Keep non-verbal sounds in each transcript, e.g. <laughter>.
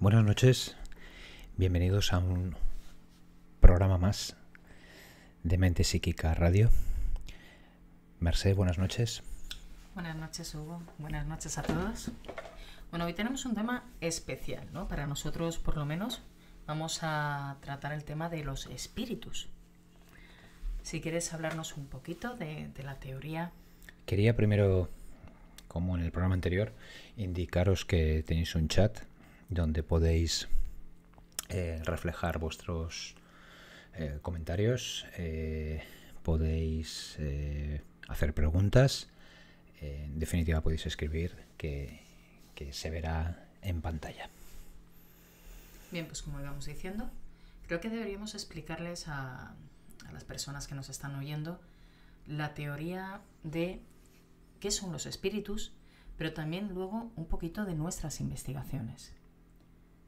Buenas noches, bienvenidos a un programa más de Mente Psíquica Radio. Merced, buenas noches. Buenas noches, Hugo. Buenas noches a todos. Bueno, hoy tenemos un tema especial, ¿no? Para nosotros, por lo menos, vamos a tratar el tema de los espíritus. Si quieres hablarnos un poquito de, de la teoría. Quería primero, como en el programa anterior, indicaros que tenéis un chat donde podéis eh, reflejar vuestros eh, comentarios, eh, podéis hacer preguntas, en definitiva podéis escribir que, se verá en pantalla. Bien, pues como íbamos diciendo, creo que deberíamos explicarles a, a las personas que nos están oyendo la teoría de qué son los espíritus, pero también luego un poquito de nuestras investigaciones.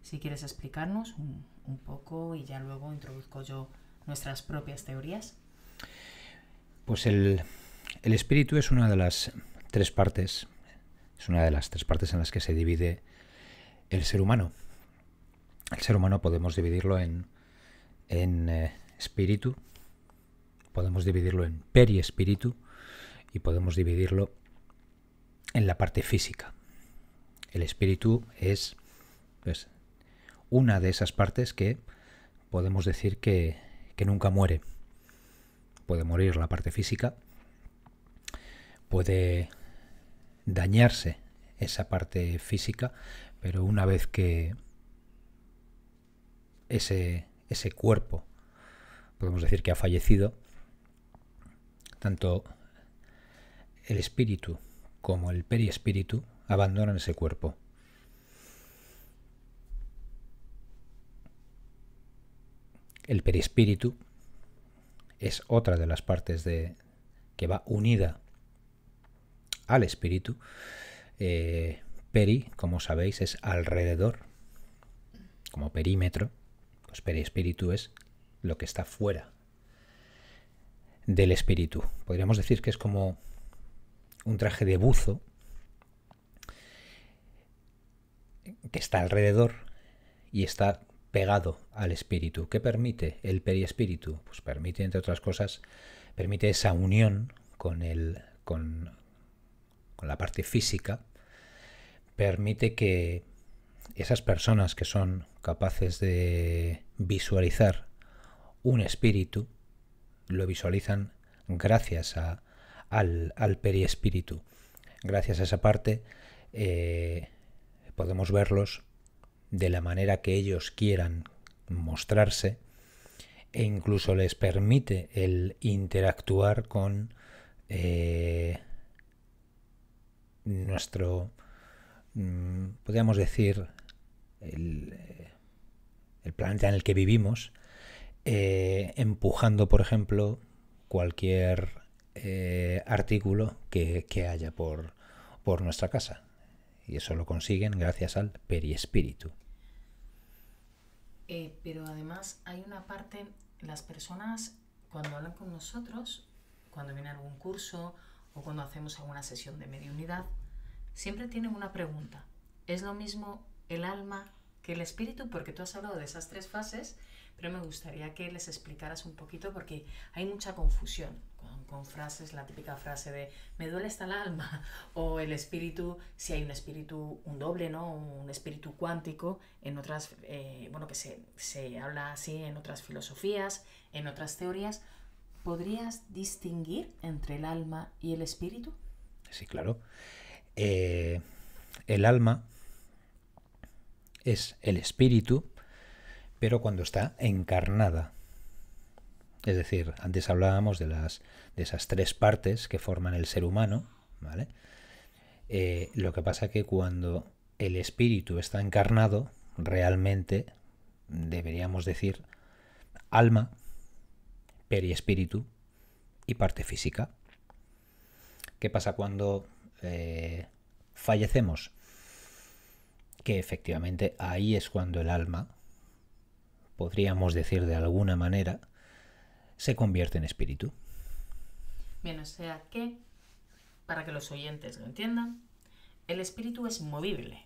Si quieres explicarnos un, poco y ya luego introduzco yo nuestras propias teorías. Pues el, espíritu es una de las tres partes, es una de las tres partes en las que se divide el ser humano. El ser humano podemos dividirlo en, en eh, espíritu, podemos dividirlo en periespíritu y podemos dividirlo en la parte física. El espíritu es pues, una de esas partes que podemos decir que, nunca muere. Puede morir la parte física, puede dañarse esa parte física, pero una vez que ese, ese cuerpo, podemos decir que ha fallecido, tanto el espíritu como el periespíritu abandonan ese cuerpo. El perispíritu es otra de las partes de, que va unida al espíritu. Eh, peri, como sabéis, es alrededor, como perímetro. Pues perispíritu es lo que está fuera del espíritu. Podríamos decir que es como un traje de buzo que está alrededor y está pegado al espíritu. ¿Qué permite el periespíritu? Pues permite, entre otras cosas, permite esa unión con, el, con, con la parte física, permite que esas personas que son capaces de visualizar un espíritu, lo visualizan gracias a, al, al periespíritu. Gracias a esa parte eh, podemos verlos de la manera que ellos quieran mostrarse e incluso les permite el interactuar con eh, nuestro, mm, podríamos decir, eh, el, planeta en el que vivimos, eh, empujando, por ejemplo, cualquier artículo que, haya por, por nuestra casa. Y eso lo consiguen gracias al perispíritu. Eh, pero además hay una parte, las personas cuando hablan con nosotros, cuando viene algún curso o cuando hacemos alguna sesión de mediunidad, siempre tienen una pregunta. ¿Es lo mismo el alma que el espíritu? Porque tú has hablado de esas tres fases, pero me gustaría que les explicaras un poquito porque hay mucha confusión con frases, la típica frase de me duele hasta el alma <laughs> o el espíritu, si hay un espíritu, un doble, ¿no? Un espíritu cuántico, en otras, eh, bueno, que se, habla así en otras filosofías, en otras teorías. ¿Podrías distinguir entre el alma y el espíritu? Sí, claro. Eh, el alma es el espíritu, pero cuando está encarnada. Es decir, antes hablábamos de, las, de esas tres partes que forman el ser humano, ¿vale? Eh, lo que pasa que cuando el espíritu está encarnado, realmente deberíamos decir alma, periespíritu y parte física. ¿Qué pasa cuando eh, fallecemos? Que efectivamente ahí es cuando el alma, podríamos decir de alguna manera, se convierte en espíritu. Bien, o sea que, para que los oyentes lo entiendan, el espíritu es movible.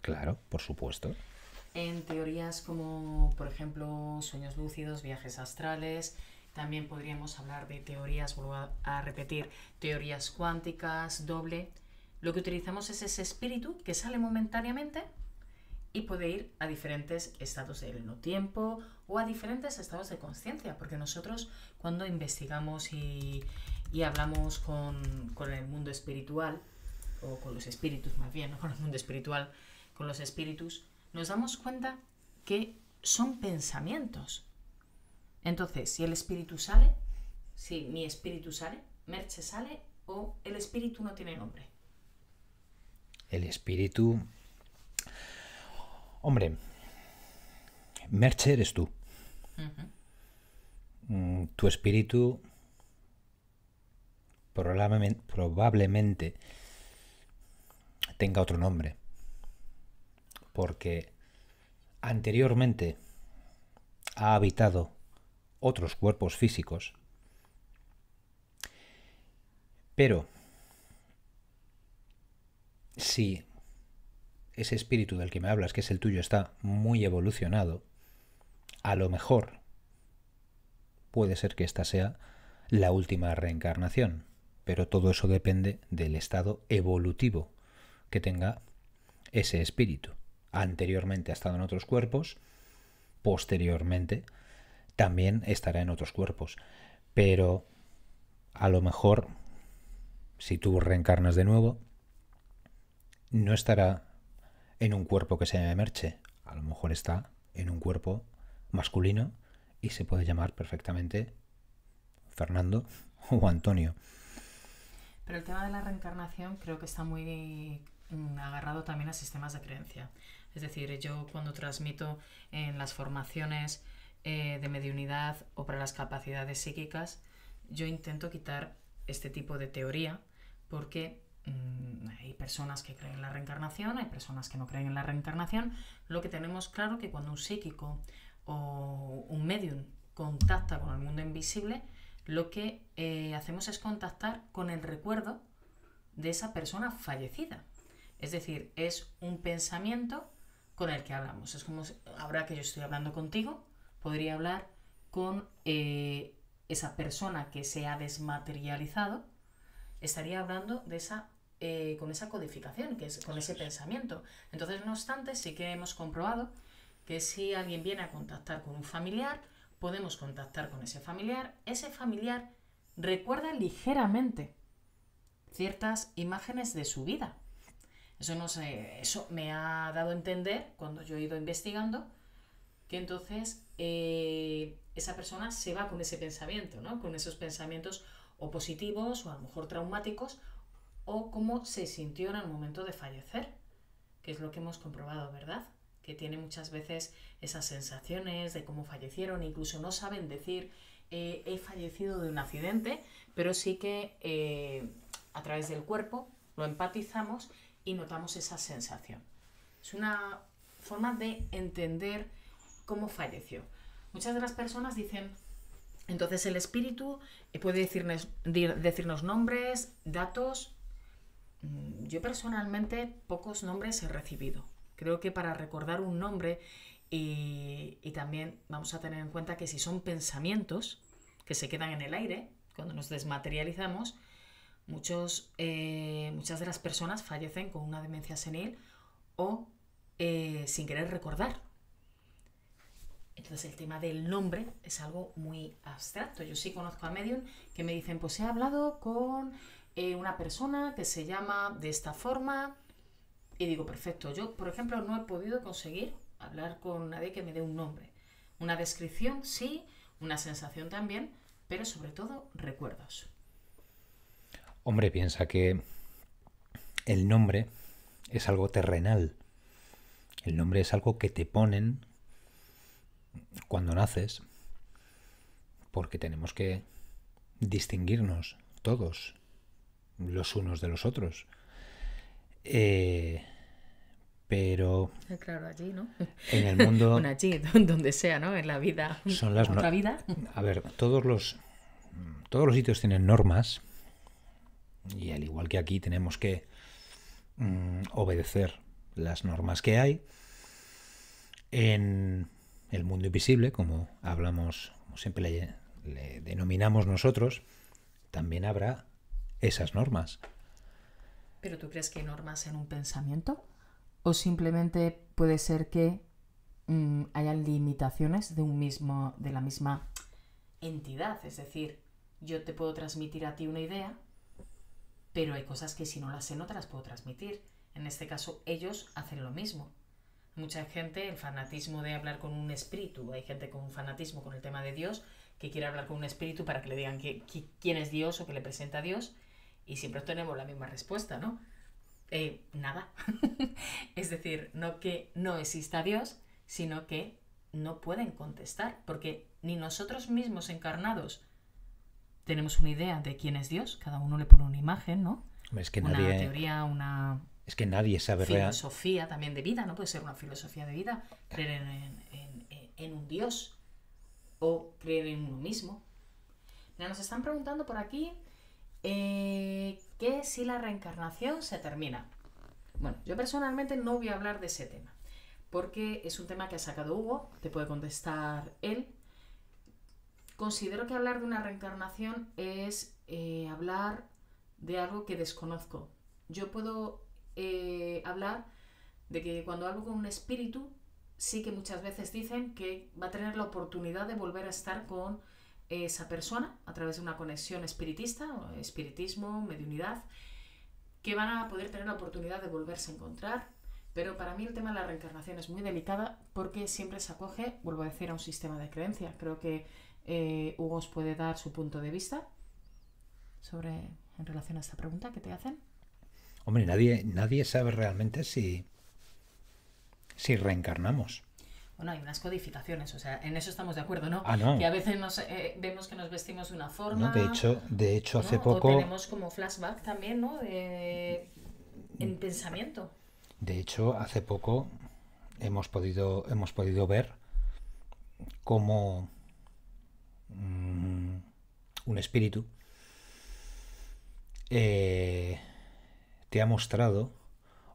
Claro, por supuesto. En teorías como, por ejemplo, sueños lúcidos, viajes astrales, también podríamos hablar de teorías, vuelvo a repetir, teorías cuánticas, doble. Lo que utilizamos es ese espíritu que sale momentáneamente y puede ir a diferentes estados del no tiempo o a diferentes estados de conciencia, porque nosotros cuando investigamos y, hablamos con, con, el mundo espiritual, o con los espíritus más bien, no con el mundo espiritual, con los espíritus, nos damos cuenta que son pensamientos. Entonces, si el espíritu sale, si mi espíritu sale, Merche sale o el espíritu no tiene nombre. El espíritu Hombre, Merche eres tú. Mm, tu espíritu probablemente, probablemente tenga otro nombre. Porque anteriormente ha habitado otros cuerpos físicos. Pero si ese espíritu del que me hablas, que es el tuyo, está muy evolucionado, a lo mejor puede ser que esta sea la última reencarnación, pero todo eso depende del estado evolutivo que tenga ese espíritu. Anteriormente ha estado en otros cuerpos, posteriormente también estará en otros cuerpos, pero a lo mejor si tú reencarnas de nuevo, no estará en un cuerpo que se merche. A lo mejor está en un cuerpo masculino y se puede llamar perfectamente Fernando <laughs> o Antonio. Pero el tema de la reencarnación creo que está muy mm, agarrado también a sistemas de creencia. Es decir, yo cuando transmito en las formaciones eh, de mediunidad o para las capacidades psíquicas, yo intento quitar este tipo de teoría porque Mm, hay personas que creen en la reencarnación, hay personas que no creen en la reencarnación. Lo que tenemos claro es que cuando un psíquico o un medium contacta con el mundo invisible, lo que eh, hacemos es contactar con el recuerdo de esa persona fallecida. Es decir, es un pensamiento con el que hablamos. Es como ahora que yo estoy hablando contigo, podría hablar con eh, esa persona que se ha desmaterializado, estaría hablando de esa eh, con esa codificación, que es con ese pensamiento. Entonces, no obstante, sí que hemos comprobado que si alguien viene a contactar con un familiar, podemos contactar con ese familiar. Ese familiar recuerda ligeramente ciertas imágenes de su vida. Eso, me ha dado a entender cuando yo he ido investigando que entonces eh, esa persona se va con ese pensamiento, ¿no? con esos pensamientos o positivos o a lo mejor traumáticos o cómo se sintió en el momento de fallecer, que es lo que hemos comprobado, ¿verdad? Que tiene muchas veces esas sensaciones de cómo fallecieron, incluso no saben decir eh, he fallecido de un accidente, pero sí que eh, a través del cuerpo lo empatizamos y notamos esa sensación. Es una forma de entender cómo falleció. Muchas de las personas dicen, entonces el espíritu eh, puede decirnos, decirnos nombres, datos, Mm, yo personalmente pocos nombres he recibido. Creo que para recordar un nombre y, también vamos a tener en cuenta que si son pensamientos que se quedan en el aire, cuando nos desmaterializamos, muchos, eh, muchas de las personas fallecen con una demencia senil o eh, sin querer recordar. Entonces el tema del nombre es algo muy abstracto. Yo sí conozco a medium que me dicen, pues he hablado con eh, una persona que se llama de esta forma. Y digo, perfecto, yo por ejemplo no he podido conseguir hablar con nadie que me dé un nombre. Una descripción, sí, una sensación también, pero sobre todo recuerdos. Hombre, piensa que el nombre es algo terrenal. El nombre es algo que te ponen cuando naces, porque tenemos que distinguirnos todos los unos de los otros. Eh, pero eh, claro allí no en el mundo <laughs> allí <laughs> donde sea no en la vida son las vida a ver todos los todos los sitios tienen normas y al igual que aquí tenemos que mm, obedecer las normas que hay en el mundo invisible como hablamos siempre le denominamos nosotros también habrá esas normas. ¿Pero tú crees que hay normas en un pensamiento? ¿O simplemente puede ser que mm, haya limitaciones de, un mismo, de la misma entidad? Es decir, yo te puedo transmitir a ti una idea, pero hay cosas que si no las sé no te las puedo transmitir. En este caso, ellos hacen lo mismo. Mucha gente, el fanatismo de hablar con un espíritu, hay gente con un fanatismo con el tema de Dios, que quiere hablar con un espíritu para que le digan quién es Dios o que le presenta a Dios, y siempre tenemos la misma respuesta, ¿no? Eh, nada. <laughs> es decir, no que no exista Dios, sino que no pueden contestar, porque ni nosotros mismos encarnados tenemos una idea de quién es Dios, cada uno le pone una imagen, ¿no? Es que nadie, una teoría, una... Es que nadie sabe Filosofía también de vida, ¿no? Puede ser una filosofía de vida, creer en, un Dios o creer en uno mismo. Ya nos están preguntando por aquí eh, ¿Qué si la reencarnación se termina? Bueno, yo personalmente no voy a hablar de ese tema, porque es un tema que ha sacado Hugo, te puede contestar él. Considero que hablar de una reencarnación es eh, hablar de algo que desconozco. Yo puedo eh, hablar de que cuando hablo con un espíritu, sí que muchas veces dicen que va a tener la oportunidad de volver a estar con esa persona a través de una conexión espiritista, espiritismo, mediunidad, que van a poder tener la oportunidad de volverse a encontrar. Pero para mí el tema de la reencarnación es muy delicada porque siempre se acoge, vuelvo a decir, a un sistema de creencia. Creo que eh, Hugo os puede dar su punto de vista sobre en relación a esta pregunta que te hacen. Hombre, nadie, nadie sabe realmente si, si reencarnamos. Bueno, hay unas codificaciones, o sea, en eso estamos de acuerdo, ¿no? Ah, que a veces eh, vemos que nos vestimos de una forma. de hecho, de hecho hace poco. O tenemos como flashback también, ¿no? En pensamiento. De hecho, hace poco hemos podido, hemos podido ver cómo mm, un espíritu eh, te ha mostrado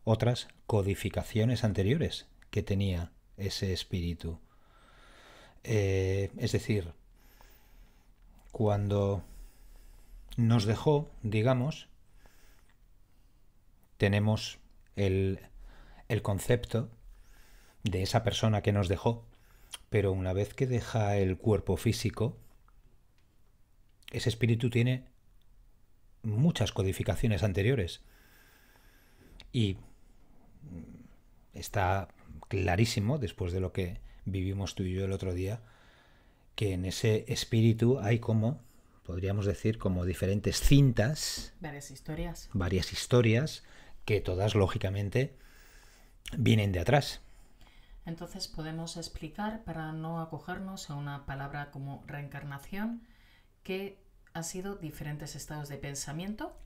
otras codificaciones anteriores que tenía ese espíritu. Eh, es decir, cuando nos dejó, digamos, tenemos el, el concepto de esa persona que nos dejó, pero una vez que deja el cuerpo físico, ese espíritu tiene muchas codificaciones anteriores y está clarísimo, después de lo que vivimos tú y yo el otro día, que en ese espíritu hay como, podríamos decir, como diferentes cintas. Varias historias. Varias historias que todas, lógicamente, vienen de atrás. Entonces podemos explicar, para no acogernos a una palabra como reencarnación, que ha sido diferentes estados de pensamiento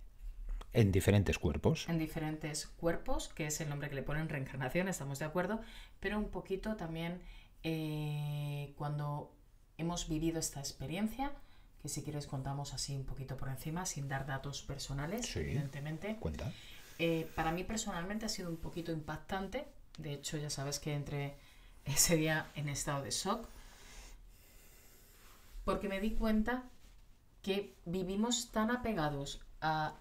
en diferentes cuerpos. En diferentes cuerpos, que es el nombre que le ponen reencarnación, estamos de acuerdo, pero un poquito también eh, cuando hemos vivido esta experiencia, que si quieres contamos así un poquito por encima, sin dar datos personales, evidentemente. Cuenta. Eh, para mí personalmente ha sido un poquito impactante, de hecho ya sabes que entré ese día en estado de shock, porque me di cuenta que vivimos tan apegados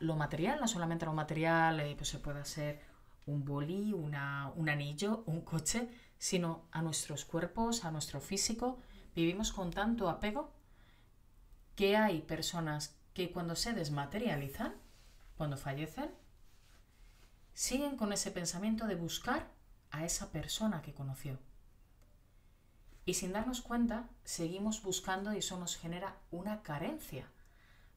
lo material, no solamente lo material, eh, pues se puede hacer un boli, un anillo, un coche, sino a nuestros cuerpos, a nuestro físico. Vivimos con tanto apego que hay personas que cuando se desmaterializan, cuando fallecen, siguen con ese pensamiento de buscar a esa persona que conoció. Y sin darnos cuenta, seguimos buscando y eso nos genera una carencia,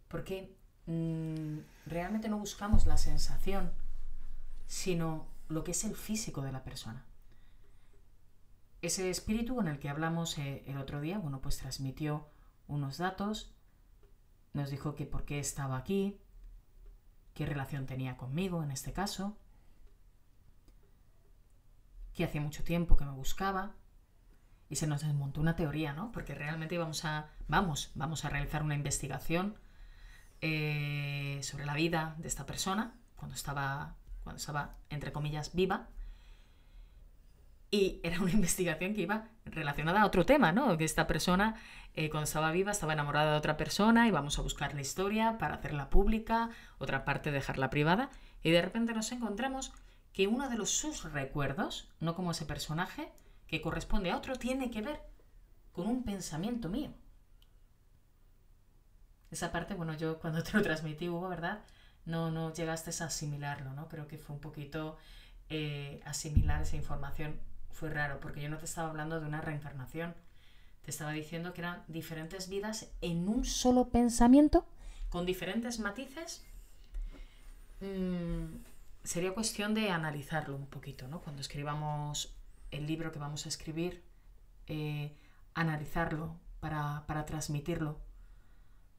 porque Mm, realmente no buscamos la sensación, sino lo que es el físico de la persona. Ese espíritu con el que hablamos eh, el otro día, bueno, pues transmitió unos datos, nos dijo que por qué estaba aquí, qué relación tenía conmigo en este caso, que hacía mucho tiempo que me buscaba, y se nos desmontó una teoría, ¿no? Porque realmente vamos a, vamos, vamos a realizar una investigación eh, sobre la vida de esta persona cuando estaba, cuando entre comillas, viva. Y era una <laughs> investigación que iba relacionada a otro tema, ¿no? Que esta persona, eh, cuando estaba viva, estaba enamorada de otra persona y vamos a buscar la historia para hacerla pública, otra parte dejarla privada. Y de repente nos encontramos que uno de los sus recuerdos, no como ese personaje, que corresponde a otro, tiene que ver con un pensamiento mío. Esa parte, bueno, yo <laughs> cuando te lo transmití, Hugo, ¿verdad? No, no llegaste a asimilarlo, ¿no? Creo que fue un poquito eh, asimilar esa información. Fue raro, porque yo no te estaba hablando de una reencarnación. Te estaba diciendo que eran diferentes vidas en un solo pensamiento, con diferentes matices. Mm, sería cuestión de analizarlo un poquito, ¿no? Cuando escribamos el libro que vamos a escribir, eh, analizarlo para transmitirlo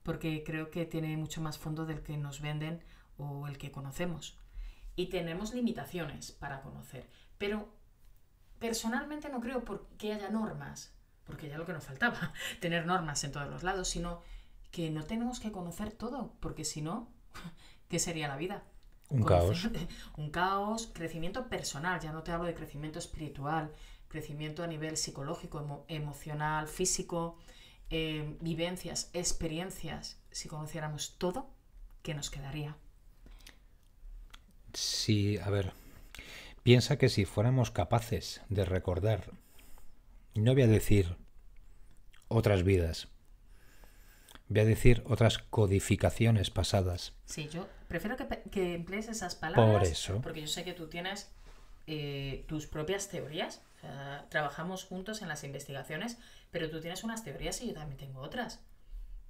porque creo que tiene mucho más fondo del que nos venden o el que conocemos. Y tenemos limitaciones para conocer, pero personalmente no creo que haya normas, porque ya lo que nos faltaba, <laughs> tener normas en todos los lados, sino que no tenemos que conocer todo, porque si no, <laughs> ¿qué sería la vida? Un caos. <laughs> Un caos, crecimiento personal, ya no te hablo de crecimiento espiritual, crecimiento a nivel psicológico, emocional, físico, Em, vivencias, experiencias, si conociéramos todo, ¿qué nos quedaría? Sí, a ver, piensa que si fuéramos capaces de recordar, no voy a decir otras vidas, voy a decir otras codificaciones pasadas. Sí, yo prefiero que, emplees esas palabras. Por eso. Porque yo sé que tú tienes eh, tus propias teorías. trabajamos juntos en las investigaciones pero tú tienes unas teorías y yo también tengo otras,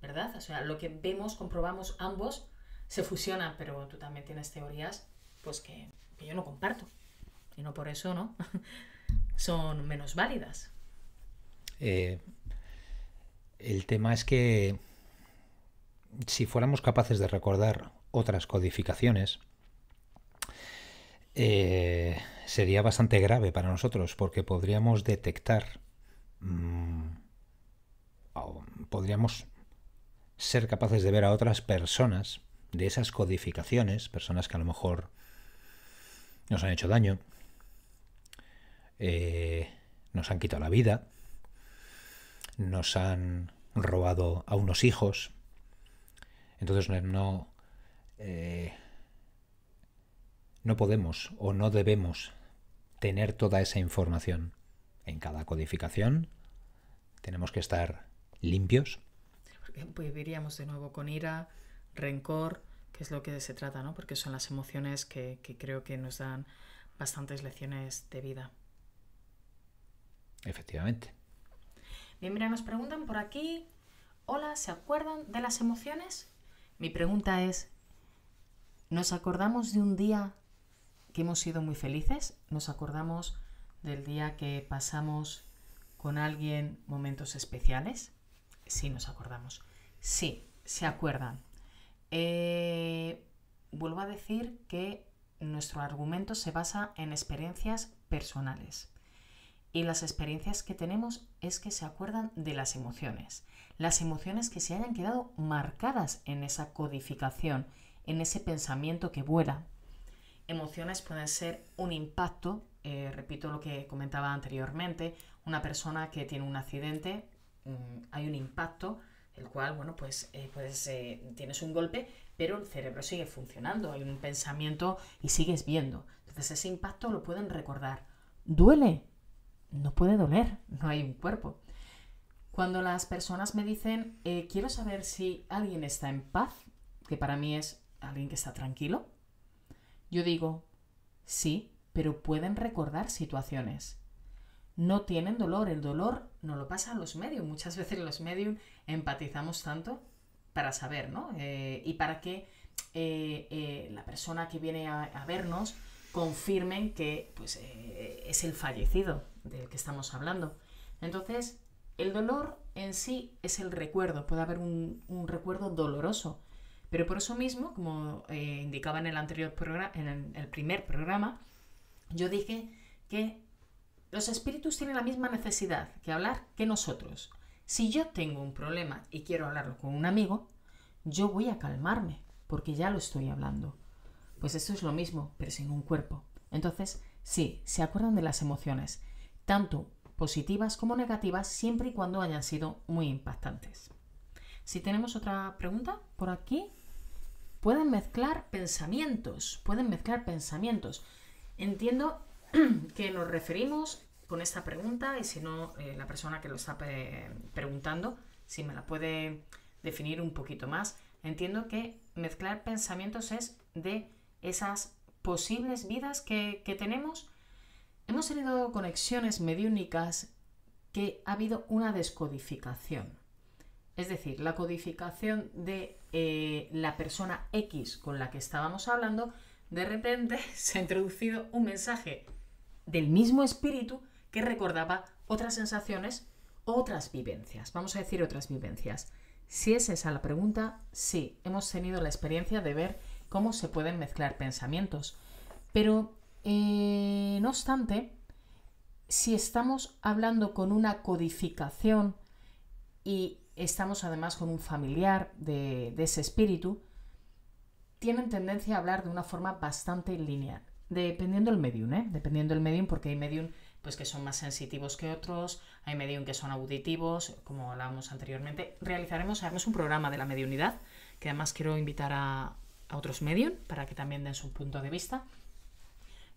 ¿verdad? O sea, lo que vemos, comprobamos ambos, se fusiona, pero tú también tienes teorías pues que, yo no comparto. Y no por eso, ¿no? <laughs> Son menos válidas. Eh, el tema es que si fuéramos capaces de recordar otras codificaciones, eh, sería bastante grave para nosotros porque podríamos detectar Mm, oh, podríamos ser capaces de ver a otras personas de esas codificaciones, personas que a lo mejor nos han hecho daño, eh, nos han quitado la vida, nos han robado a unos hijos. Entonces no, no eh, podemos o no debemos tener toda esa información en cada codificación. Tenemos que estar limpios. Viviríamos pues, de nuevo con ira, rencor, que es lo que se trata, ¿no? Porque son las emociones que, que creo que nos dan bastantes lecciones de vida. Efectivamente. Bien, mira, nos preguntan por aquí, hola, ¿se acuerdan de las emociones? Mi pregunta es, ¿nos acordamos de un día que hemos sido muy felices? ¿Nos acordamos del día que pasamos con alguien momentos especiales? Sí, nos acordamos. Sí, se acuerdan. Eh, vuelvo a decir que nuestro argumento se basa en experiencias personales. Y las experiencias que tenemos es que se acuerdan de las emociones. Las emociones que se hayan quedado marcadas en esa codificación, en ese pensamiento que vuela. Emociones pueden ser un impacto eh, repito lo que comentaba anteriormente, una persona que tiene un accidente, hay un impacto, el cual, bueno, pues, eh, pues eh, tienes un golpe, pero el cerebro sigue funcionando, hay un pensamiento y sigues viendo. Entonces ese impacto lo pueden recordar. ¿Duele? No puede doler, no hay un cuerpo. Cuando las personas me dicen, quiero saber si alguien está en paz, que para mí es alguien que está tranquilo, yo digo, sí, pero pueden recordar situaciones. No tienen dolor, el dolor no lo pasa a los medios. Muchas veces los medios empatizamos tanto para saber, ¿no? Eh, y para que eh, eh, la persona que viene a, vernos confirmen que pues, es el fallecido del que estamos hablando. Entonces, el dolor en sí es el recuerdo, puede haber un, recuerdo doloroso, pero por eso mismo, como indicaba en el anterior programa, en el primer programa, yo dije que los espíritus tienen la misma necesidad que hablar que nosotros. Si yo tengo un problema y quiero hablarlo con un amigo, yo voy a calmarme, porque ya lo estoy hablando. Pues esto es lo mismo, pero sin un cuerpo. Entonces, sí, se acuerdan de las emociones, tanto positivas como negativas, siempre y cuando hayan sido muy impactantes. Si tenemos otra pregunta por aquí, pueden mezclar pensamientos, pueden mezclar pensamientos. Entiendo <clears throat> que nos referimos con esta pregunta y si no, eh, la persona que lo está preguntando, si me la puede definir un poquito más, entiendo que mezclar pensamientos es de esas posibles vidas que, tenemos. Hemos tenido conexiones mediúnicas que ha habido una descodificación. Es decir, la codificación de eh, la persona X con la que estábamos hablando de repente <laughs> se ha introducido un mensaje del mismo espíritu que recordaba otras sensaciones, otras vivencias. Vamos a decir otras vivencias. Si es esa la pregunta, sí, hemos tenido la experiencia de ver cómo se pueden mezclar pensamientos. Pero, eh, no obstante, si estamos hablando con una codificación y estamos además con un familiar de ese espíritu, tienen tendencia a hablar de una forma bastante lineal, dependiendo del medium, ¿eh? Dependiendo del medium, porque hay medium pues que son más sensitivos que otros, hay medium que son auditivos, como hablábamos anteriormente. Realizaremos, haremos un programa de la mediunidad, que además quiero invitar a, otros medium para que también den su punto de vista.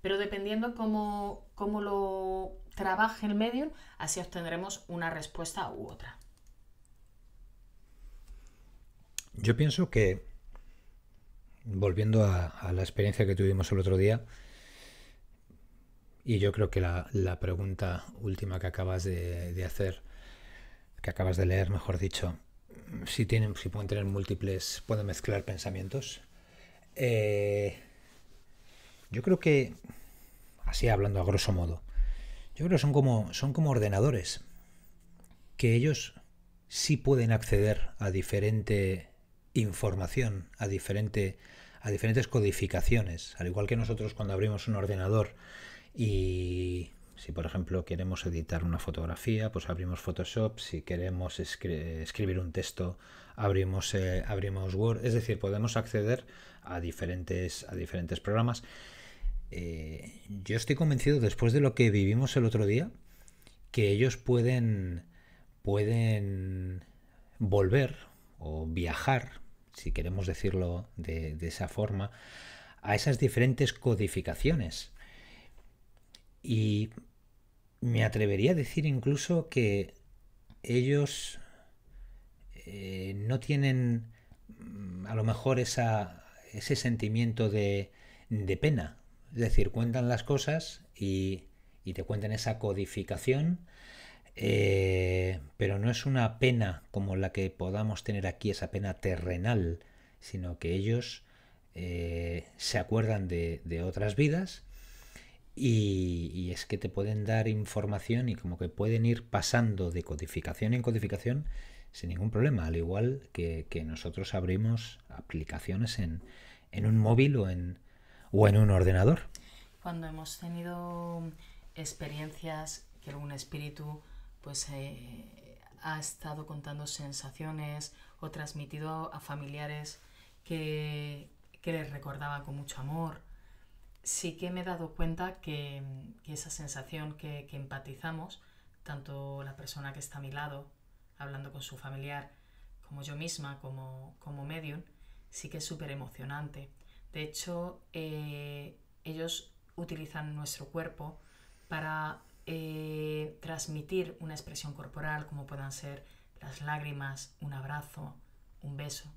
Pero dependiendo cómo, cómo lo trabaje el medium, así obtendremos una respuesta u otra. Yo pienso que volviendo a, la experiencia que tuvimos el otro día, y yo creo que la, pregunta última que acabas de, hacer, que acabas de leer, mejor dicho, si, tienen, si pueden tener múltiples, pueden mezclar pensamientos. Eh, yo creo que, así hablando a grosso modo, yo creo que son como, son como ordenadores, que ellos sí pueden acceder a diferente información a, diferente, a diferentes codificaciones. Al igual que nosotros cuando abrimos un ordenador y si por ejemplo queremos editar una fotografía, pues abrimos Photoshop. Si queremos escribir un texto, abrimos, eh, abrimos Word. Es decir, podemos acceder a diferentes, a diferentes programas. Eh, yo estoy convencido, después de lo que vivimos el otro día, que ellos pueden, pueden volver o viajar si queremos decirlo de, esa forma, a esas diferentes codificaciones. Y me atrevería a decir incluso que ellos eh, no tienen mm, a lo mejor ese sentimiento de, pena. Es decir, cuentan las cosas y te cuentan esa codificación eh, pero no es una pena como la que podamos tener aquí, esa pena terrenal, sino que ellos eh, se acuerdan de, otras vidas y, es que te pueden dar información y como que pueden ir pasando de codificación en codificación sin ningún problema, al igual que, nosotros abrimos aplicaciones en, en un móvil o o en un ordenador. Cuando hemos tenido experiencias que algún espíritu pues eh, ha estado contando sensaciones o transmitido a familiares que, que, les recordaba con mucho amor. Sí que me he dado cuenta que, esa sensación que, empatizamos, tanto la persona que está a mi lado, hablando con su familiar, como yo misma, como, como medium, sí que es súper emocionante. De hecho, eh, ellos utilizan nuestro cuerpo para eh, transmitir una expresión corporal como puedan ser las lágrimas, un abrazo, un beso.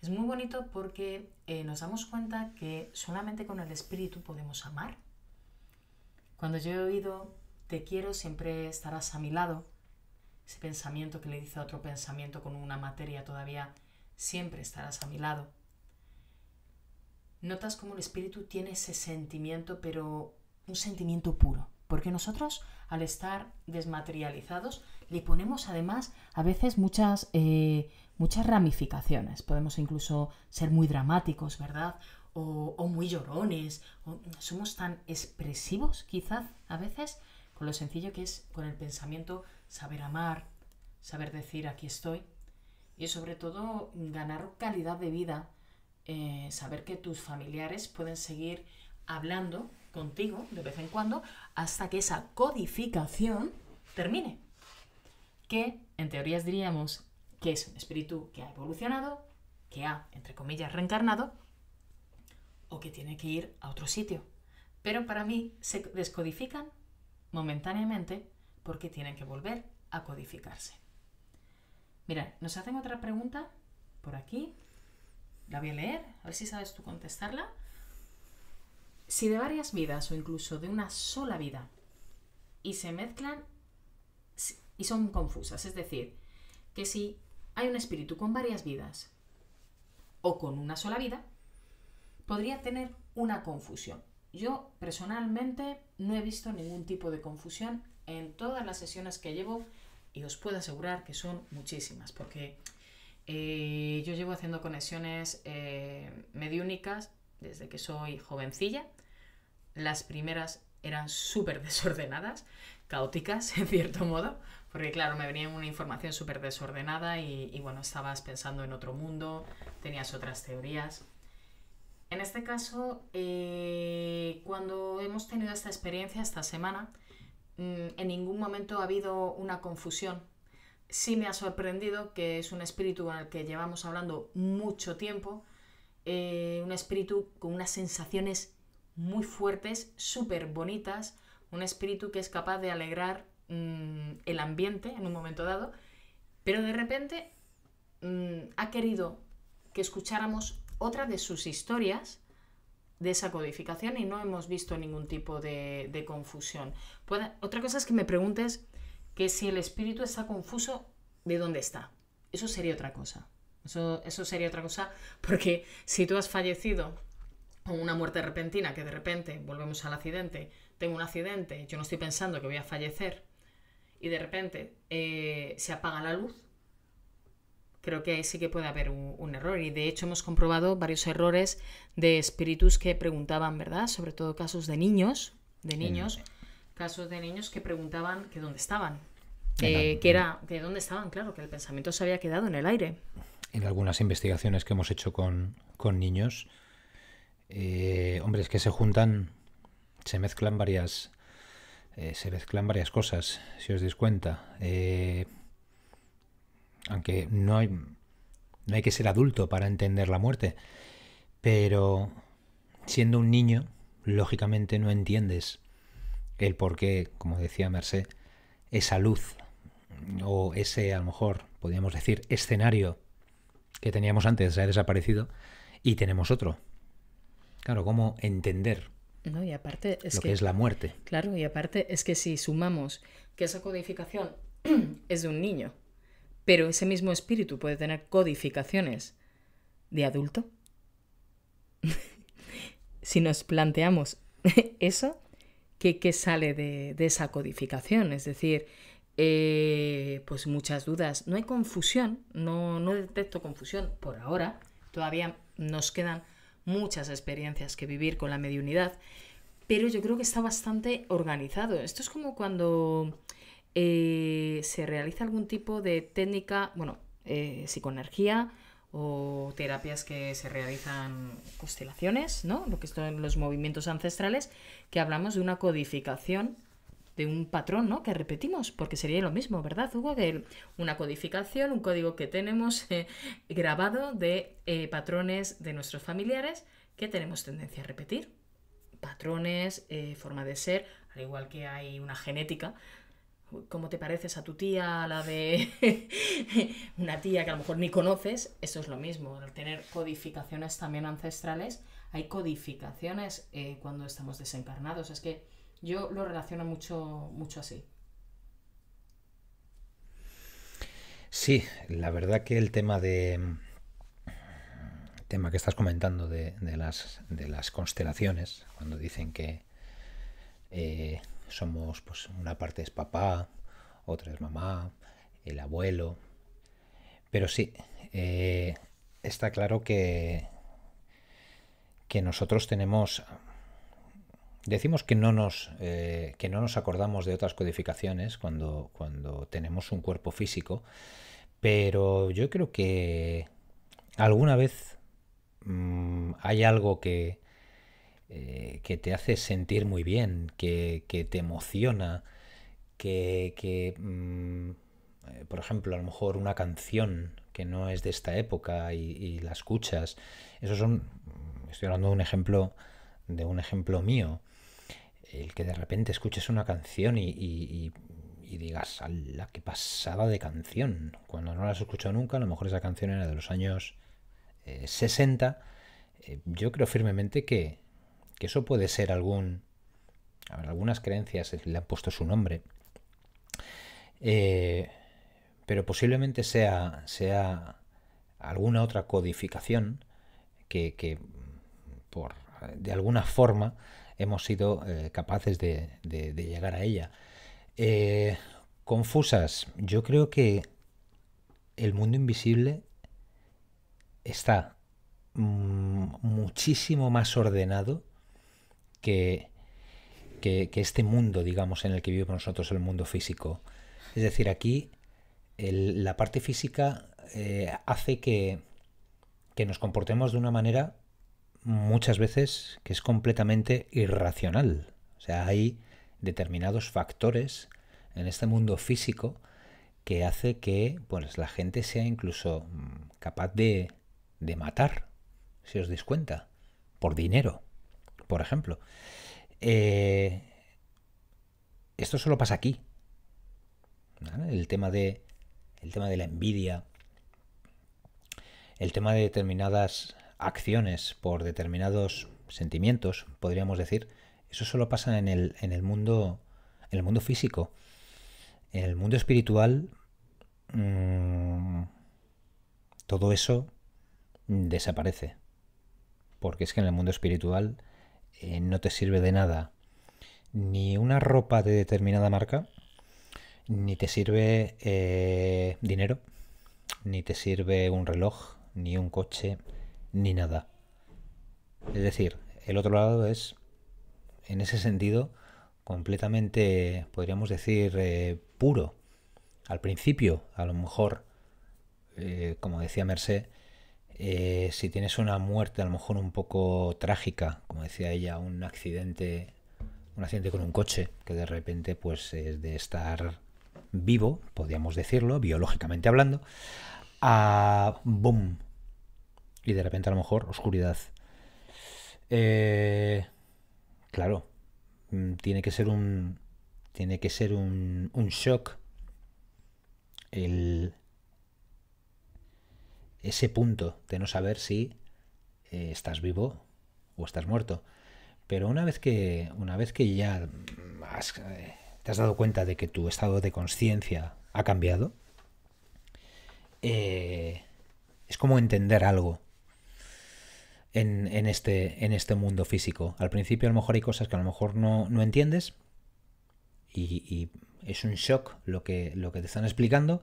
Es muy bonito porque eh, nos damos cuenta que solamente con el espíritu podemos amar. Cuando yo he oído te quiero, siempre estarás a mi lado, ese pensamiento que le dice a otro pensamiento con una materia todavía, siempre estarás a mi lado. Notas como el espíritu tiene ese sentimiento, pero un sentimiento puro. Porque nosotros, al estar desmaterializados, le ponemos además a veces muchas, eh, muchas ramificaciones. Podemos incluso ser muy dramáticos, ¿verdad? O, muy llorones. somos tan expresivos, quizás, a veces, con lo sencillo que es con el pensamiento saber amar, saber decir aquí estoy. Y sobre todo ganar calidad de vida, eh, saber que tus familiares pueden seguir hablando contigo de vez en cuando hasta que esa codificación termine. Que en teorías diríamos que es un espíritu que ha evolucionado, que ha, entre comillas, reencarnado o que tiene que ir a otro sitio. Pero para mí se descodifican momentáneamente porque tienen que volver a codificarse. Mira, nos hacen otra pregunta por aquí. La voy a leer, a ver si sabes tú contestarla si de varias vidas o incluso de una sola vida y se mezclan y son confusas. Es decir, que si hay un espíritu con varias vidas o con una sola vida, podría tener una confusión. Yo personalmente no he visto ningún tipo de confusión en todas las sesiones que llevo y os puedo asegurar que son muchísimas, porque eh, yo llevo haciendo conexiones eh, mediúnicas desde que soy jovencilla. Las primeras eran súper desordenadas, caóticas <laughs> en cierto modo, porque claro, me venía una información súper desordenada y, bueno, estabas pensando en otro mundo, tenías otras teorías. En este caso, eh, cuando hemos tenido esta experiencia esta semana, mm, en ningún momento ha habido una confusión. Sí me ha sorprendido que es un espíritu al que llevamos hablando mucho tiempo, eh, un espíritu con unas sensaciones muy fuertes, súper bonitas, un espíritu que es capaz de alegrar mm, el ambiente en un momento dado, pero de repente mm, ha querido que escucháramos otra de sus historias de esa codificación y no hemos visto ningún tipo de, confusión. otra cosa es que me preguntes que si el espíritu está confuso, ¿de dónde está? Eso sería otra cosa. Eso, eso sería otra cosa, porque si tú has fallecido con una muerte repentina, que de repente, volvemos al accidente, tengo un accidente, yo no estoy pensando que voy a fallecer, y de repente eh, se apaga la luz, creo que ahí sí que puede haber un, error. Y de hecho hemos comprobado varios errores de espíritus que preguntaban, ¿verdad? Sobre todo casos de niños, de niños, casos de niños que preguntaban que dónde estaban. Eh, que era, que dónde estaban, claro, que el pensamiento se había quedado en el aire en algunas investigaciones que hemos hecho con, con niños, eh, hombres que se juntan, se mezclan varias, eh, se mezclan varias cosas, si os dais cuenta. Eh, aunque no hay, no hay que ser adulto para entender la muerte, pero siendo un niño, lógicamente no entiendes el por qué, como decía Merced, esa luz o ese, a lo mejor, podríamos decir, escenario que teníamos antes se ha desaparecido y tenemos otro. Claro, ¿cómo entender no, y aparte es lo que, es la muerte? Claro, y aparte es que si sumamos que esa codificación <clears throat> es de un niño, pero ese mismo espíritu puede tener codificaciones de adulto. <laughs> si nos planteamos <laughs> eso, ¿qué, qué sale de, de esa codificación? Es decir, eh, pues muchas dudas. No hay confusión, no, no detecto confusión por ahora. Todavía nos quedan muchas experiencias que vivir con la mediunidad, pero yo creo que está bastante organizado. Esto es como cuando eh, se realiza algún tipo de técnica, bueno, eh, psicoenergía o terapias que se realizan constelaciones, ¿no? Lo que son los movimientos ancestrales, que hablamos de una codificación de un patrón, ¿no? Que repetimos, porque sería lo mismo, ¿verdad, Hugo? de una codificación, un código que tenemos eh, grabado de eh, patrones de nuestros familiares que tenemos tendencia a repetir. Patrones, eh, forma de ser, al igual que hay una genética. ¿Cómo te pareces a tu tía, a la de <laughs> una tía que a lo mejor ni conoces? Eso es lo mismo, al tener codificaciones también ancestrales. Hay codificaciones cuando estamos desencarnados. Es que yo lo relaciono mucho, mucho así. Sí, la verdad que el tema de tema que estás comentando de, las, de las constelaciones, cuando dicen que eh, somos, pues una parte es papá, otra es mamá, el abuelo. Pero sí, eh, está claro que, que nosotros tenemos Decimos que no nos, eh, que no nos acordamos de otras codificaciones cuando, cuando tenemos un cuerpo físico, pero yo creo que alguna vez mm, hay algo que, eh, que te hace sentir muy bien, que, te emociona, que, mm, eh, por ejemplo, a lo mejor una canción que no es de esta época y, y la escuchas. Eso son, mm, estoy hablando un ejemplo de un ejemplo mío, el que de repente escuches una canción y, digas, la que pasaba de canción. Cuando no la has escuchado nunca, a lo mejor esa canción era de los años 60. Eh, eh, yo creo firmemente que, eso puede ser algún... A ver, algunas creencias eh, le han puesto su nombre. pero posiblemente sea, sea alguna otra codificación que, que por, de alguna forma hemos sido eh, capaces de, llegar a ella. Eh, confusas, yo creo que el mundo invisible está mm, muchísimo más ordenado que, este mundo, digamos, en el que vivimos nosotros, el mundo físico. Es decir, aquí la parte física eh, hace que nos comportemos de una manera muchas veces que es completamente irracional. O sea, hay determinados factores en este mundo físico que hace que pues, la gente sea incluso mm, capaz de, de matar, si os dais cuenta, por dinero, por ejemplo. Eh, esto solo pasa aquí. El, tema de, el tema de la envidia, el tema de determinadas acciones, por determinados sentimientos, podríamos decir, eso solo pasa en el, en el mundo, en el mundo físico. En el mundo espiritual, mm, todo eso desaparece. Porque es que en el mundo espiritual eh, no te sirve de nada ni una ropa de determinada marca, ni te sirve eh, dinero, ni te sirve un reloj, ni un coche, ni nada. Es decir, el otro lado es, en ese sentido, completamente, podríamos decir, eh, puro. Al principio, a lo mejor, eh, como decía Merced, eh, si tienes una muerte a lo mejor un poco trágica, como decía ella, un accidente, un accidente con un coche, que de repente pues es de estar vivo, podríamos decirlo, biológicamente hablando, a ah, boom, y de repente a lo mejor oscuridad. Eh, claro, mm, tiene que ser un. Tiene que ser un, shock. ese punto de no saber si eh, estás vivo o estás muerto. Pero una vez que, una vez que ya eh, te has dado cuenta de que tu estado de conciencia ha cambiado, es como entender algo en, este, en este mundo físico. Al principio a lo mejor hay cosas que a lo mejor no, no entiendes y, es un shock lo que, lo que te están explicando,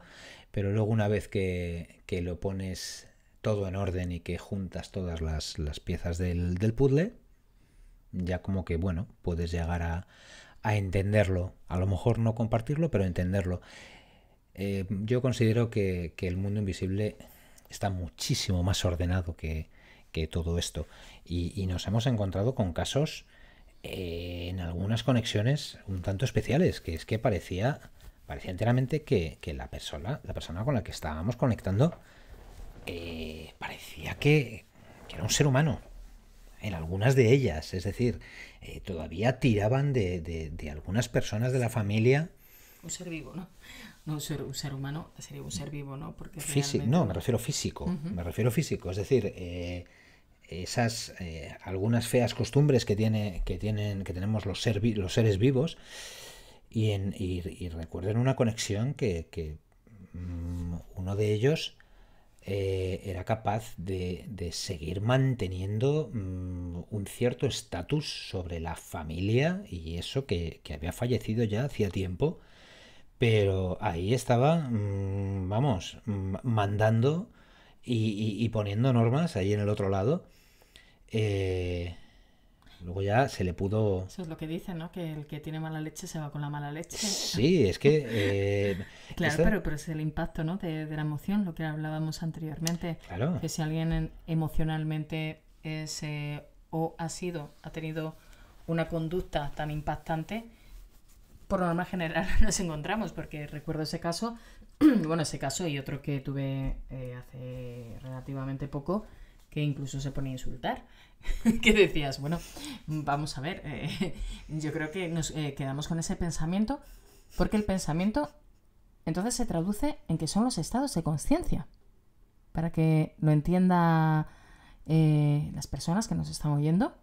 pero luego una vez que, que lo pones todo en orden y que juntas todas las, las piezas del, puzzle, ya como que, bueno, puedes llegar a, a entenderlo. A lo mejor no compartirlo, pero entenderlo. Eh, yo considero que el mundo invisible está muchísimo más ordenado que, que todo esto. Y, nos hemos encontrado con casos eh, en algunas conexiones un tanto especiales, que es que parecía, parecía enteramente que, la, persona, la persona con la que estábamos conectando eh, parecía que, era un ser humano en algunas de ellas. Es decir, eh, todavía tiraban de, algunas personas de la familia. Un ser vivo, ¿no? No un ser, un ser humano, sería un ser vivo, ¿no? Porque No, me refiero físico. Me refiero físico. Es decir, esas eh, algunas feas costumbres que tiene que tienen que tenemos los, seres vivos y, en, recuerden una conexión que, mm, uno de ellos eh, era capaz de, seguir manteniendo mm, un cierto estatus sobre la familia y eso que, había fallecido ya hacía tiempo pero ahí estaba mm, vamos mandando y, poniendo normas ahí en el otro lado eh, luego ya se le pudo. Eso es lo que dicen, ¿no? Que el que tiene mala leche se va con la mala leche. Sí, es que. Eh, <laughs> claro, pero, pero, es el impacto, ¿no? De, la emoción, lo que hablábamos anteriormente. Claro. Que si alguien emocionalmente es eh, o ha sido, ha tenido una conducta tan impactante, por norma general <laughs> nos encontramos, porque recuerdo ese caso, <clears throat> bueno, ese caso y otro que tuve hace relativamente poco que incluso se pone a insultar, <laughs> que decías, bueno, vamos a ver, eh, yo creo que nos eh, quedamos con ese pensamiento, porque el pensamiento entonces se traduce en que son los estados de conciencia, para que lo entienda eh, las personas que nos están oyendo,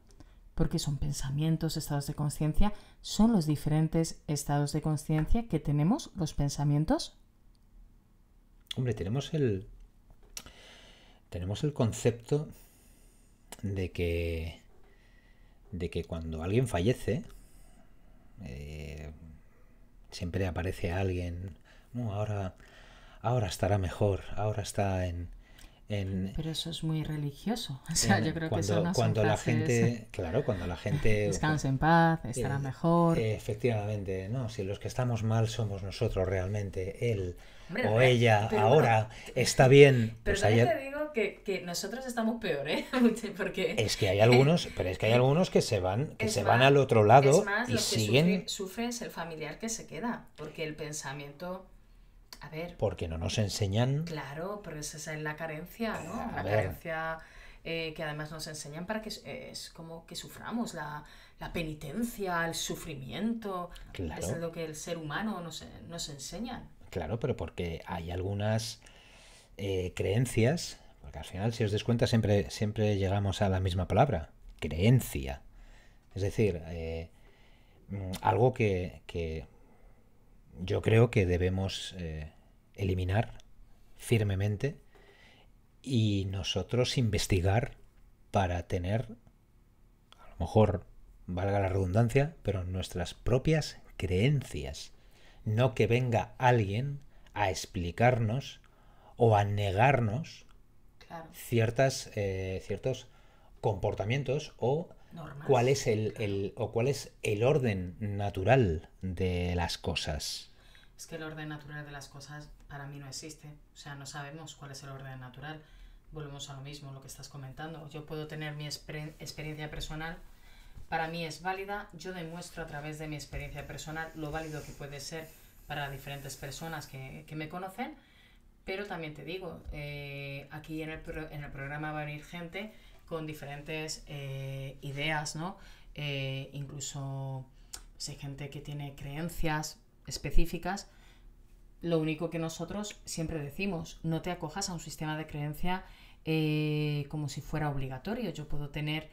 porque son pensamientos, estados de conciencia, son los diferentes estados de conciencia que tenemos los pensamientos. Hombre, tenemos el, tenemos el concepto de que, de que cuando alguien fallece, eh, siempre aparece alguien, ahora, ahora estará mejor, ahora está en, pero eso es muy religioso. <laughs> O sea, yo creo cuando, que eso cuando la gente, claro, cuando la gente <laughs> descanse en paz, eh, estará mejor. Eh, efectivamente, no, si los que estamos mal somos nosotros realmente, él o ella ahora está bien. <laughs> Pero pues te digo que, nosotros estamos peor, ¿eh? Porque... Es que hay algunos, pero es que hay algunos que se van, que se van al otro lado y siguen. Que sufre es el familiar que se queda, porque el pensamiento porque no nos enseñan. Claro, pero esa es la carencia, ¿no? la carencia eh, que además nos enseñan para que es como que suframos la, penitencia, el sufrimiento. Claro. Es lo que el ser humano nos, enseña. Claro, pero porque hay algunas eh, creencias, porque al final, si os das cuenta, siempre, siempre llegamos a la misma palabra, creencia. Es decir, eh, mm, algo que yo creo que debemos eh, eliminar firmemente y nosotros investigar para tener, a lo mejor valga la redundancia, pero nuestras propias creencias. No que venga alguien a explicarnos o a negarnos ciertas, eh, ciertos comportamientos o ¿Cuál es el, el, o cuál es el orden natural de las cosas? Es que el orden natural de las cosas para mí no existe. O sea, no sabemos cuál es el orden natural. Volvemos a lo mismo, lo que estás comentando. Yo puedo tener mi experiencia personal, para mí es válida, yo demuestro a través de mi experiencia personal lo válido que puede ser para diferentes personas que, que me conocen, pero también te digo, eh, aquí en el, en el programa va a venir gente con diferentes eh, ideas, ¿no? Eh, incluso si pues, hay gente que tiene creencias específicas. Lo único que nosotros siempre decimos, no te acojas a un sistema de creencia eh, como si fuera obligatorio. Yo puedo tener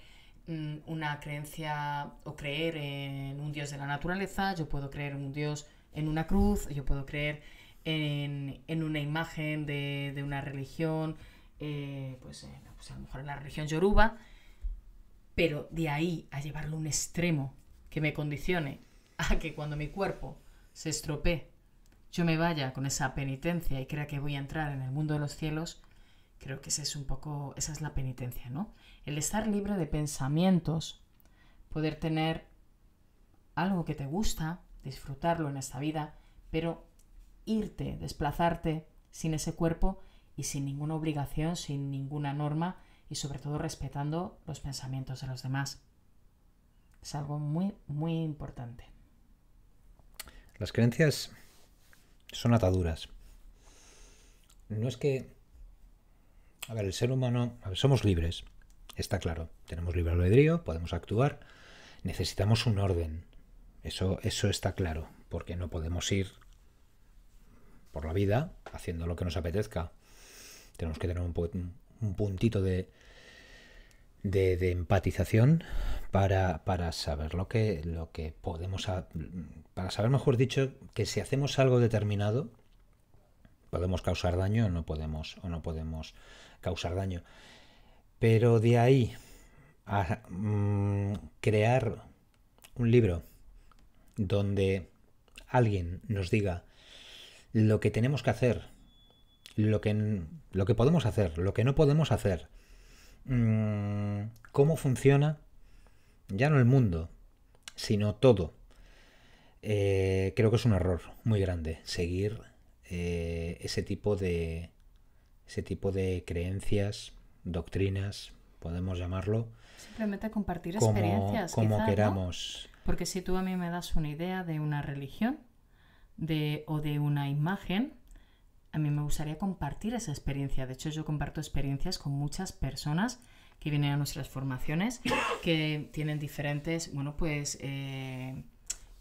mm, una creencia o creer en un dios de la naturaleza, yo puedo creer en un dios en una cruz, yo puedo creer en, una imagen de, una religión, pues pues, a lo mejor en la religión yoruba, pero de ahí a llevarlo a un extremo que me condicione a que cuando mi cuerpo se estropee, yo me vaya con esa penitencia y crea que voy a entrar en el mundo de los cielos, creo que ese es un poco, esa es la penitencia, ¿no? El estar libre de pensamientos, poder tener algo que te gusta, disfrutarlo en esta vida, pero irte, desplazarte sin ese cuerpo y sin ninguna obligación, sin ninguna norma y sobre todo respetando los pensamientos de los demás. Es algo muy, muy importante. Las creencias son ataduras. No es que... A ver, el ser humano... A ver, somos libres. Está claro. Tenemos libre albedrío, podemos actuar. Necesitamos un orden. Eso, eso está claro. Porque no podemos ir por la vida haciendo lo que nos apetezca. Tenemos que tener un, puntito de, empatización para, saber lo que, lo que podemos, para saber mejor dicho, que si hacemos algo determinado, podemos causar daño o no podemos, o no podemos causar daño. Pero de ahí a mm, crear un libro donde alguien nos diga lo que tenemos que hacer lo que, lo que podemos hacer, lo que no podemos hacer, mm, cómo funciona ya no el mundo, sino todo. Eh, creo que es un error muy grande seguir eh, ese tipo de ese tipo de creencias, doctrinas, podemos llamarlo. Simplemente compartir experiencias. Como queramos. Porque si tú a mí me das una idea de una religión de, o de una imagen, a mí me gustaría compartir esa experiencia. De hecho, yo comparto experiencias con muchas personas que vienen a nuestras formaciones, que tienen diferentes, bueno, pues, eh,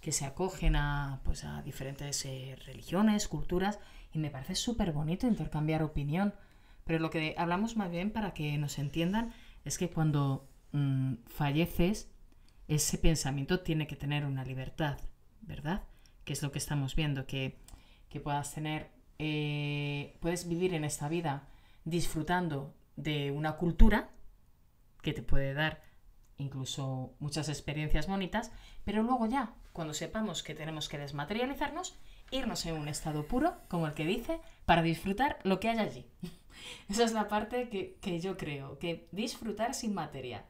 que se acogen a, pues, a diferentes eh, religiones, culturas, y me parece súper bonito intercambiar opinión. Pero lo que hablamos más bien para que nos entiendan es que cuando mm, falleces, ese pensamiento tiene que tener una libertad, ¿verdad? Que es lo que estamos viendo, que, que puedas tener eh, puedes vivir en esta vida disfrutando de una cultura que te puede dar incluso muchas experiencias bonitas, pero luego ya, cuando sepamos que tenemos que desmaterializarnos, irnos en un estado puro, como el que dice, para disfrutar lo que hay allí. <laughs> Esa es la parte que, que yo creo, que disfrutar sin materia,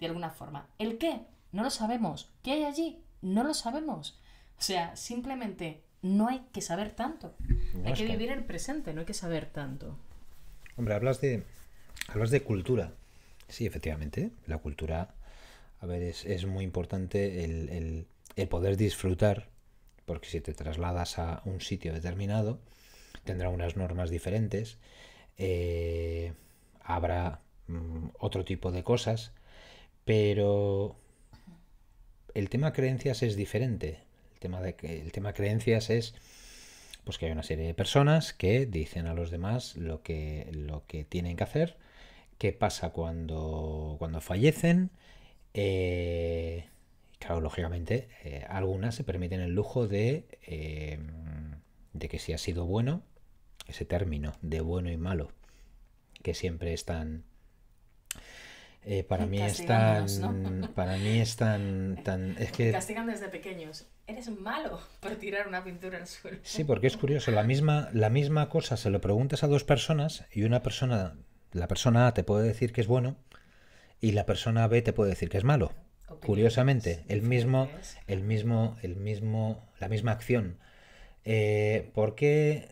de alguna forma. ¿El qué? No lo sabemos. ¿Qué hay allí? No lo sabemos. O sea, simplemente no hay que saber tanto. hay que vivir el presente, no hay que saber tanto. Hombre, hablas de, hablas de cultura. Sí, efectivamente. La cultura, a ver, es, muy importante el, el, poder disfrutar, porque si te trasladas a un sitio determinado, tendrá unas normas diferentes, eh, habrá mm, otro tipo de cosas, pero el tema creencias es diferente, tema, de, que el tema creencias es pues que hay una serie de personas que dicen a los demás lo que, lo que tienen que hacer, qué pasa cuando, cuando fallecen. Eh, claro, lógicamente, eh, algunas se permiten el lujo de, eh, de que si ha sido bueno, ese término de bueno y malo, que siempre están... para, mí es tan, para mí es tan... tan... es Castigan desde pequeños eres malo <laughs> por tirar una pintura al suelo. Sí, porque es curioso, la misma, la misma cosa se lo preguntas a dos personas y una persona, la persona A te puede decir que es bueno y la persona B te puede decir que es malo. Curiosamente, el mismo, el mismo, el mismo, la misma acción. Eh, ¿por, qué,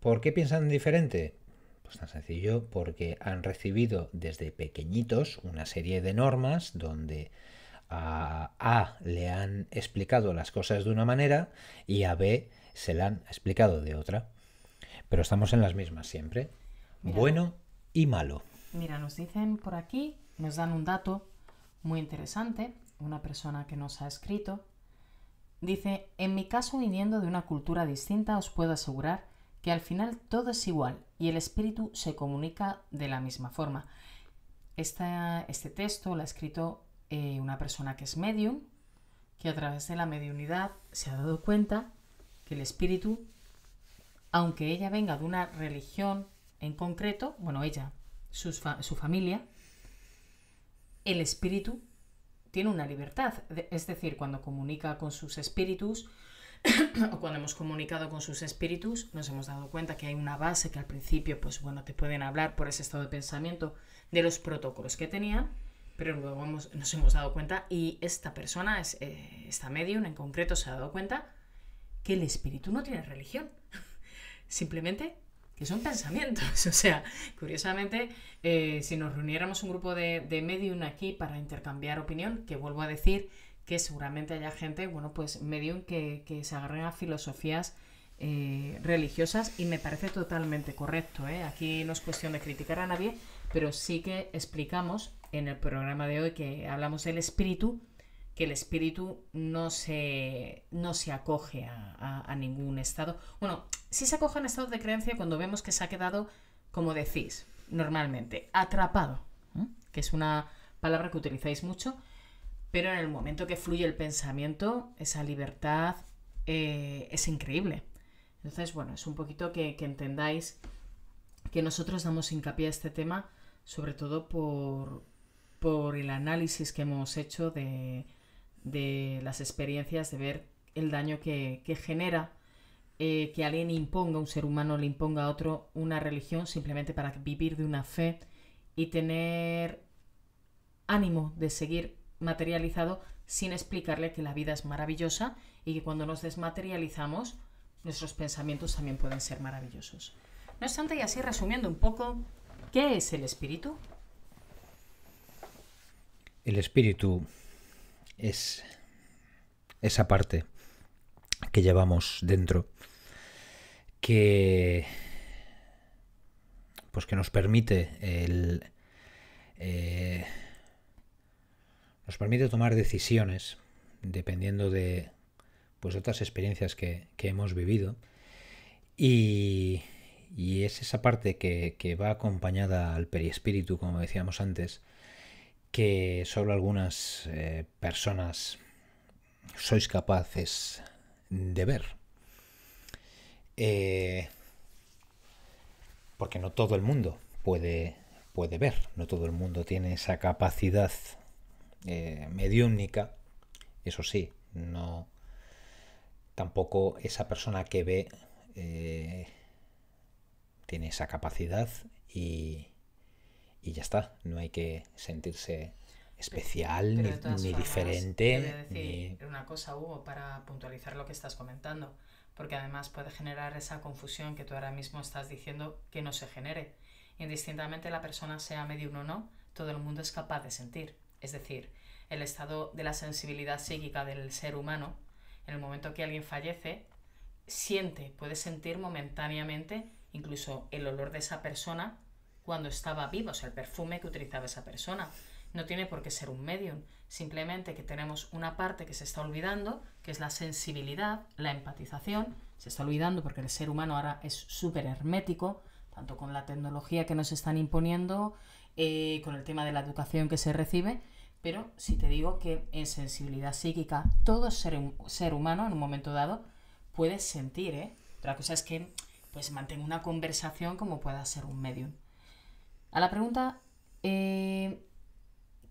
¿Por qué piensan diferente? Pues tan sencillo, porque han recibido desde pequeñitos una serie de normas donde a A le han explicado las cosas de una manera y a B se la han explicado de otra. Pero estamos en las mismas siempre. bueno y malo. Mira, nos dicen por aquí, nos dan un dato muy interesante, una persona que nos ha escrito. Dice, en mi caso, viniendo de una cultura distinta, os puedo asegurar que al final todo es igual y el espíritu se comunica de la misma forma. este texto lo ha escrito eh, una persona que es medium, que a través de la mediunidad se ha dado cuenta que el espíritu, aunque ella venga de una religión en concreto, bueno, ella, su familia, el espíritu tiene una libertad. Es decir, cuando comunica con sus espíritus, <coughs> o cuando hemos comunicado con sus espíritus, nos hemos dado cuenta que hay una base que al principio, pues bueno, te pueden hablar por ese estado de pensamiento de los protocolos que tenían, pero luego nos hemos dado cuenta, y esta persona, es, eh, esta medium en concreto, se ha dado cuenta que el espíritu no tiene religión. <laughs> Simplemente que son pensamientos. <laughs> O sea, curiosamente, eh, si nos reuniéramos un grupo de, de medium aquí para intercambiar opinión, que vuelvo a decir que seguramente haya gente, bueno, pues medium que, se agarren a filosofías eh, religiosas y me parece totalmente correcto. Aquí no es cuestión de criticar a nadie, pero sí que explicamos en el programa de hoy que hablamos del espíritu, que el espíritu no se, no se acoge a, ningún estado. Bueno, sí se acoge a un estado de creencia cuando vemos que se ha quedado, como decís normalmente, atrapado, que es una palabra que utilizáis mucho, pero en el momento que fluye el pensamiento, esa libertad eh, es increíble. Entonces, bueno, es un poquito que, entendáis que nosotros damos hincapié a este tema, sobre todo por, por el análisis que hemos hecho de, las experiencias, de ver el daño que, genera eh, que alguien imponga, un ser humano le imponga a otro una religión simplemente para vivir de una fe y tener ánimo de seguir materializado sin explicarle que la vida es maravillosa y que cuando nos desmaterializamos nuestros pensamientos también pueden ser maravillosos. No obstante, y así resumiendo un poco, ¿qué es el espíritu? el espíritu es esa parte que llevamos dentro que pues que nos permite el eh, nos permite tomar decisiones dependiendo de pues otras experiencias que, hemos vivido y, es esa parte que, que va acompañada al perispíritu como decíamos antes que solo algunas eh, personas sois capaces de ver. Eh, porque no todo el mundo puede, puede ver, no todo el mundo tiene esa capacidad eh, mediúnica, eso sí, no tampoco esa persona que ve tiene esa capacidad y, y ya está. No hay que sentirse especial ni, ni diferente. Decir una cosa, Hugo, para puntualizar lo que estás comentando, porque además puede generar esa confusión que tú ahora mismo estás diciendo que no se genere. Indistintamente la persona sea uno o no, todo el mundo es capaz de sentir. Es decir, el estado de la sensibilidad psíquica del ser humano, en el momento que alguien fallece, siente, puede sentir momentáneamente incluso el olor de esa persona cuando estaba vivo, o sea, el perfume que utilizaba esa persona. No tiene por qué ser un medium, simplemente que tenemos una parte que se está olvidando, que es la sensibilidad, la empatización, se está olvidando porque el ser humano ahora es súper hermético, tanto con la tecnología que nos están imponiendo, eh, con el tema de la educación que se recibe, pero si te digo que en sensibilidad psíquica todo ser, ser humano en un momento dado puede sentir, ¿eh? Otra cosa es que pues mantenga una conversación como pueda ser un medium a la pregunta, eh,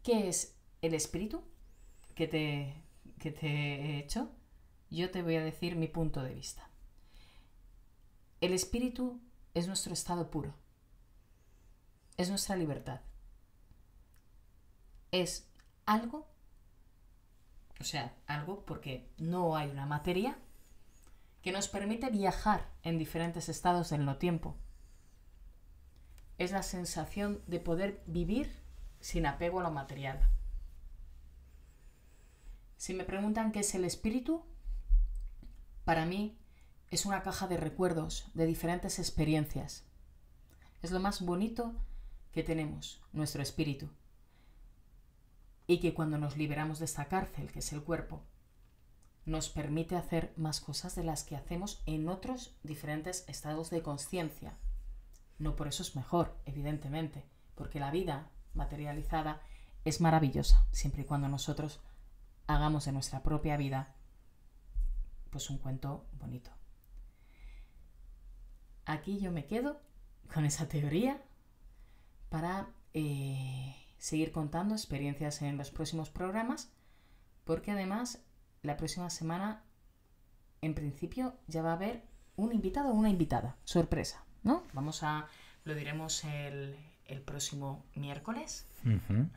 ¿qué es el espíritu que te, que te he hecho? Yo te voy a decir mi punto de vista. El espíritu es nuestro estado puro, es nuestra libertad, es algo, o sea, algo porque no hay una materia que nos permite viajar en diferentes estados del no tiempo es la sensación de poder vivir sin apego a lo material. Si me preguntan qué es el espíritu, para mí es una caja de recuerdos, de diferentes experiencias. Es lo más bonito que tenemos, nuestro espíritu. Y que cuando nos liberamos de esta cárcel, que es el cuerpo, nos permite hacer más cosas de las que hacemos en otros diferentes estados de conciencia, no por eso es mejor, evidentemente, porque la vida materializada es maravillosa, siempre y cuando nosotros hagamos de nuestra propia vida pues un cuento bonito. Aquí yo me quedo con esa teoría para eh, seguir contando experiencias en los próximos programas, porque además la próxima semana, en principio, ya va a haber un invitado o una invitada, sorpresa. ¿no? Vamos a, lo diremos el, el próximo miércoles,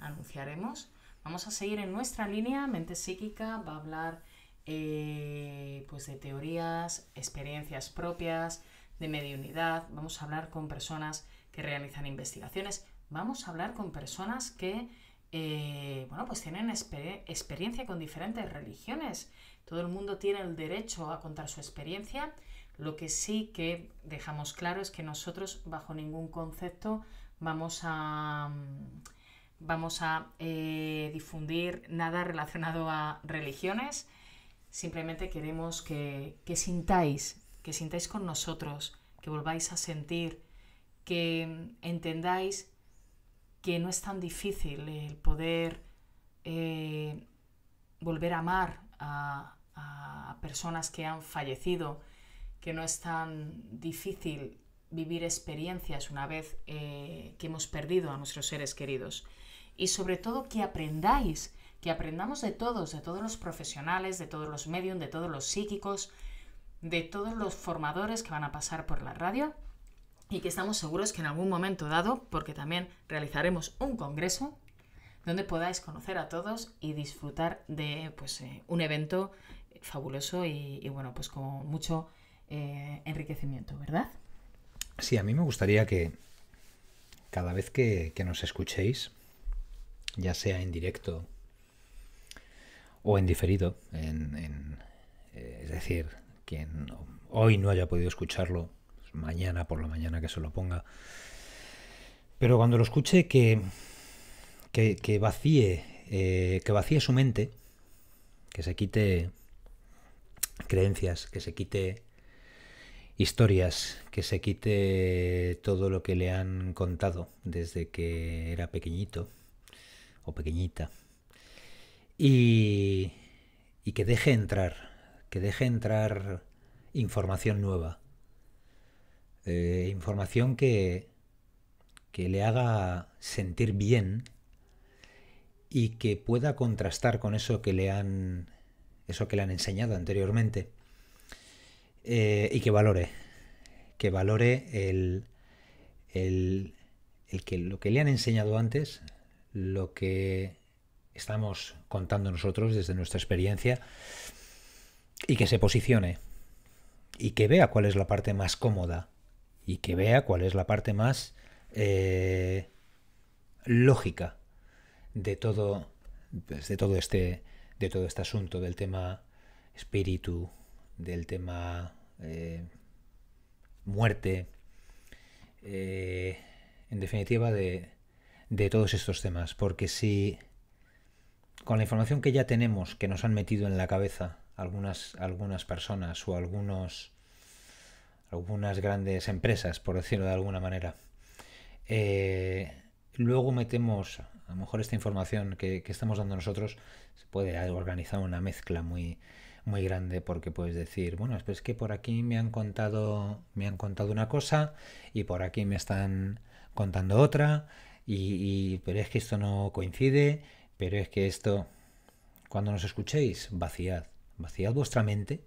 anunciaremos. Vamos a seguir en nuestra línea, mente psíquica, va a hablar eh, pues de teorías, experiencias propias, de mediunidad, vamos a hablar con personas que realizan investigaciones, vamos a hablar con personas que eh, bueno, pues tienen experiencia con diferentes religiones. Todo el mundo tiene el derecho a contar su experiencia lo que sí que dejamos claro es que nosotros bajo ningún concepto vamos a, mm, vamos a eh, difundir nada relacionado a religiones. Simplemente queremos que, sintáis, que sintáis con nosotros, que volváis a sentir, que mm, entendáis que no es tan difícil el poder eh, volver a amar a personas que han fallecido, que no es tan difícil vivir experiencias una vez eh, que hemos perdido a nuestros seres queridos. Y sobre todo que aprendáis, que aprendamos de todos, de todos los profesionales, de todos los medium, de todos los psíquicos, de todos los formadores que van a pasar por la radio y que estamos seguros que en algún momento dado, porque también realizaremos un congreso donde podáis conocer a todos y disfrutar de pues, eh, un evento fabuloso y, y bueno, pues como mucho eh, enriquecimiento, ¿verdad? Sí, a mí me gustaría que cada vez que, nos escuchéis, ya sea en directo o en diferido, en, eh, es decir, quien hoy no haya podido escucharlo, mañana por la mañana que se lo ponga, pero cuando lo escuche que, que, vacíe, eh, que vacíe su mente, que se quite creencias, que se quite historias, que se quite todo lo que le han contado desde que era pequeñito o pequeñita. Y, que deje entrar, que deje entrar información nueva. Eh, información que, que le haga sentir bien y que pueda contrastar con eso que le han eso que le han enseñado anteriormente eh, y que valore, que valore el, el, que lo que le han enseñado antes, lo que estamos contando nosotros desde nuestra experiencia, y que se posicione, y que vea cuál es la parte más cómoda, y que vea cuál es la parte más eh, lógica de todo, pues, de todo este de todo este asunto, del tema espíritu, del tema eh, muerte, eh, en definitiva de, todos estos temas. Porque si con la información que ya tenemos, que nos han metido en la cabeza algunas, algunas personas o algunos, algunas grandes empresas, por decirlo de alguna manera, eh, luego metemos, a lo mejor esta información que, que, estamos dando nosotros, se puede organizar una mezcla muy, muy grande porque puedes decir, bueno, es que por aquí me han contado, me han contado una cosa y por aquí me están contando otra y, pero es que esto no coincide, pero es que esto cuando nos escuchéis, vaciad, vaciad vuestra mente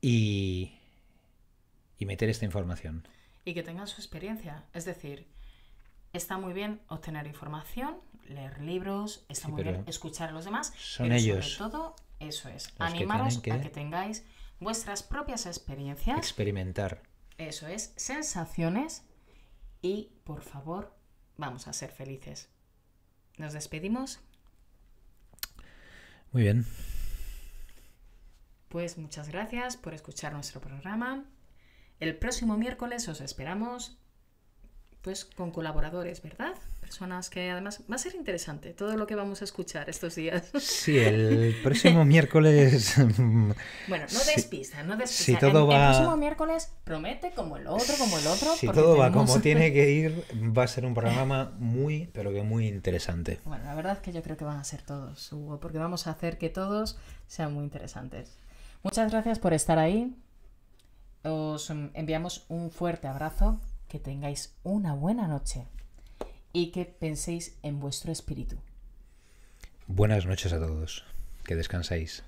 y y meter esta información. Y que tengan su experiencia, es decir, está muy bien obtener información, leer libros, está muy bien escuchar a los demás. Sobre todo, eso es, animaros a que tengáis vuestras propias experiencias. Experimentar. Eso es, sensaciones y por favor, vamos a ser felices. Nos despedimos. Muy bien. Pues muchas gracias por escuchar nuestro programa. El próximo miércoles os esperamos pues con colaboradores, ¿verdad? personas que además va a ser interesante todo lo que vamos a escuchar estos días. Sí, el próximo miércoles. <laughs> bueno, no despisa, no despista. el, próximo miércoles promete como el otro, como el otro. Si todo va como <laughs> tiene que ir, va a ser un programa muy, pero que muy interesante. Bueno, la verdad es que yo creo que van a ser todos, Hugo, porque vamos a hacer que todos sean muy interesantes. Muchas gracias por estar ahí. Os enviamos un fuerte abrazo. Que tengáis una buena noche y que penséis en vuestro espíritu. Buenas noches a todos. Que descanséis.